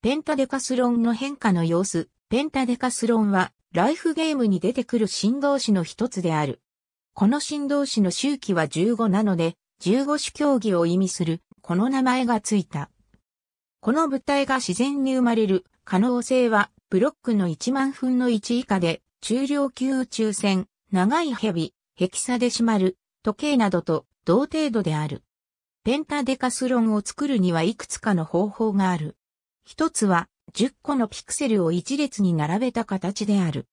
ペンタデカスロンの変化の様子。ペンタデカスロンは、ライフゲームに出てくる振動子の一つである。この振動子の周期は15なので、15種競技を意味する、この名前がついた。この物体が自然に生まれる可能性は、ブロックの1万分の1以下で、中量級宇宙船、長い蛇、ヘキサデシマル、時計などと同程度である。ペンタデカスロンを作るにはいくつかの方法がある。一つは10個のピクセルを一列に並べた形である。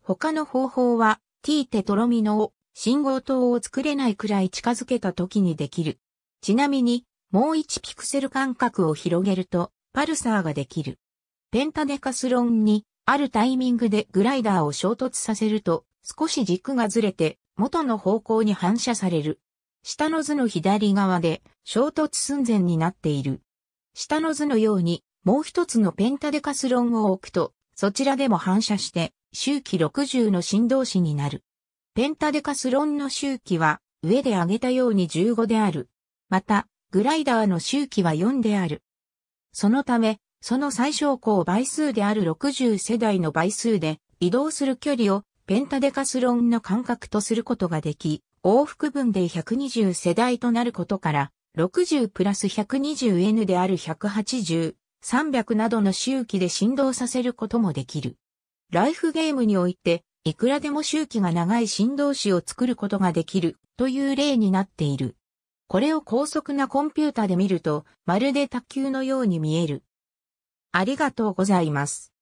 他の方法は t テトロミノを信号灯を作れないくらい近づけた時にできる。ちなみにもう1ピクセル間隔を広げるとパルサーができる。ペンタデカスロンにあるタイミングでグライダーを衝突させると少し軸がずれて元の方向に反射される。下の図の左側で衝突寸前になっている。下の図のようにもう一つのペンタデカスロンを置くと、そちらでも反射して周期60の振動子になる。ペンタデカスロンの周期は上で挙げたように15である。また、グライダーの周期は4である。そのため、その最小項倍数である60世代の倍数で移動する距離をペンタデカスロンの間隔とすることができ、往復分で120世代となることから、60プラス 120n である180 300などの周期で振動させることもできる。ライフゲームにおいて、いくらでも周期が長い振動子を作ることができるという例になっている。これを高速なコンピュータで見ると、まるで卓球のように見える。ありがとうございます。